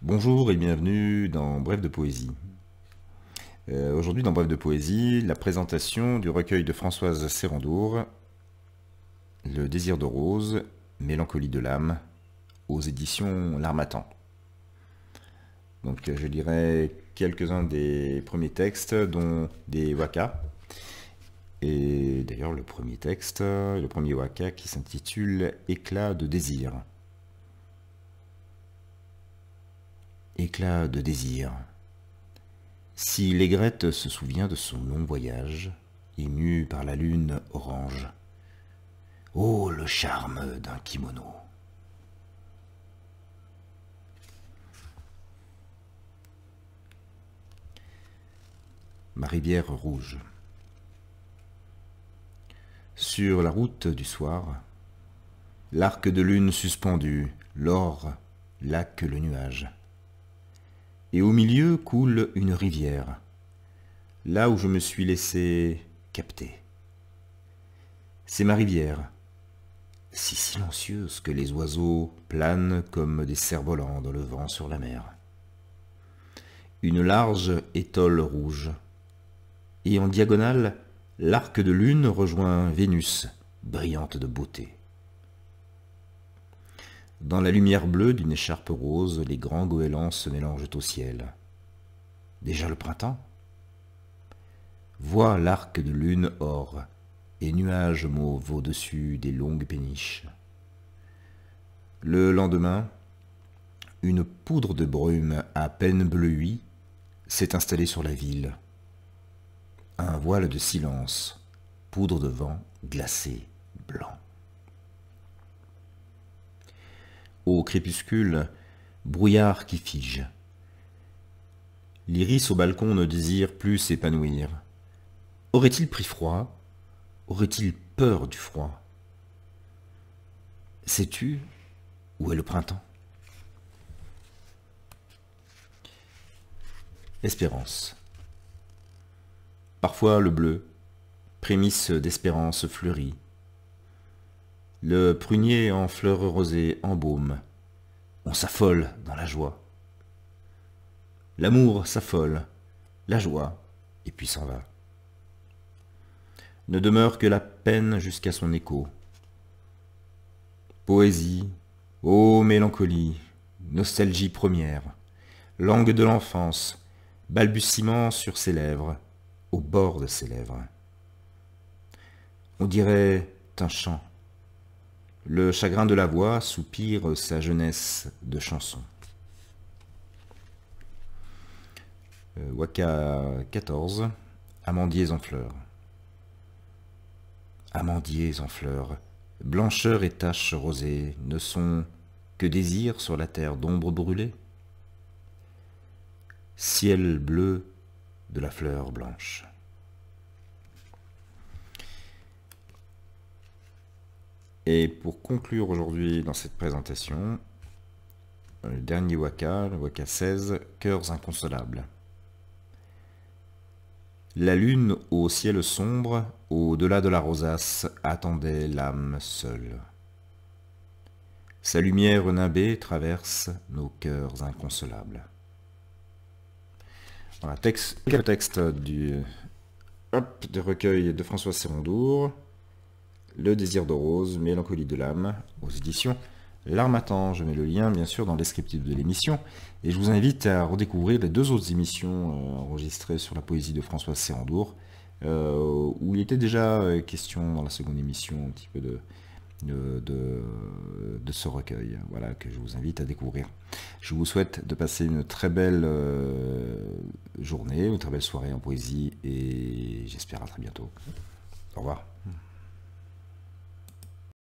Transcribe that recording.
Bonjour et bienvenue dans Bref de poésie. Euh, aujourd'hui dans Bref de poésie, la présentation du recueil de Françoise Serrandour, Le désir de rose, Mélancolie de l'âme, aux éditions L'Armatan. Donc je lirai quelques-uns des premiers textes, dont des waka, Et d'ailleurs le premier texte, le premier waka qui s'intitule Éclat de désir. éclat de désir. Si l'aigrette se souvient de son long voyage, ému par la lune orange, oh le charme d'un kimono! ma rivière rouge. Sur la route du soir, l'arc de lune suspendu, l'or que le nuage et au milieu coule une rivière, là où je me suis laissé capter. C'est ma rivière, si silencieuse que les oiseaux planent comme des cerfs-volants dans le vent sur la mer. Une large étole rouge, et en diagonale, l'arc de lune rejoint Vénus, brillante de beauté. Dans la lumière bleue d'une écharpe rose, les grands goélands se mélangent au ciel. Déjà le printemps Vois l'arc de lune or et nuages mauves au-dessus des longues péniches. Le lendemain, une poudre de brume à peine bleuie s'est installée sur la ville. Un voile de silence, poudre de vent glacée, blanc. au crépuscule, brouillard qui fige. L'iris au balcon ne désire plus s'épanouir. Aurait-il pris froid Aurait-il peur du froid Sais-tu où est le printemps Espérance. Parfois le bleu, prémisse d'espérance fleurie, le prunier en fleurs rosées embaume. On s'affole dans la joie. L'amour s'affole, la joie, et puis s'en va. Ne demeure que la peine jusqu'à son écho. Poésie, ô mélancolie, nostalgie première, langue de l'enfance, balbutiement sur ses lèvres, au bord de ses lèvres. On dirait un chant le chagrin de la voix soupire sa jeunesse de chanson. Euh, Waka 14. Amandiers en fleurs. Amandiers en fleurs, blancheur et taches rosées, ne sont que désirs sur la terre d'ombre brûlée. Ciel bleu de la fleur blanche. Et pour conclure aujourd'hui dans cette présentation, euh, le dernier Waka, le Waka 16, Cœurs inconsolables. La lune au ciel sombre, au-delà de la rosace, attendait l'âme seule. Sa lumière nimbée traverse nos cœurs inconsolables. Voilà, le texte du, recueil de François Serondour... Le désir de rose, Mélancolie de l'âme, aux éditions L'Armatan. Je mets le lien, bien sûr, dans le descriptif de l'émission. Et je vous invite à redécouvrir les deux autres émissions euh, enregistrées sur la poésie de François Sérandour, euh, où il était déjà euh, question dans la seconde émission un petit peu de, de, ce recueil, voilà, que je vous invite à découvrir. Je vous souhaite de passer une très belle journée, une très belle soirée en poésie, et j'espère à très bientôt. Au revoir.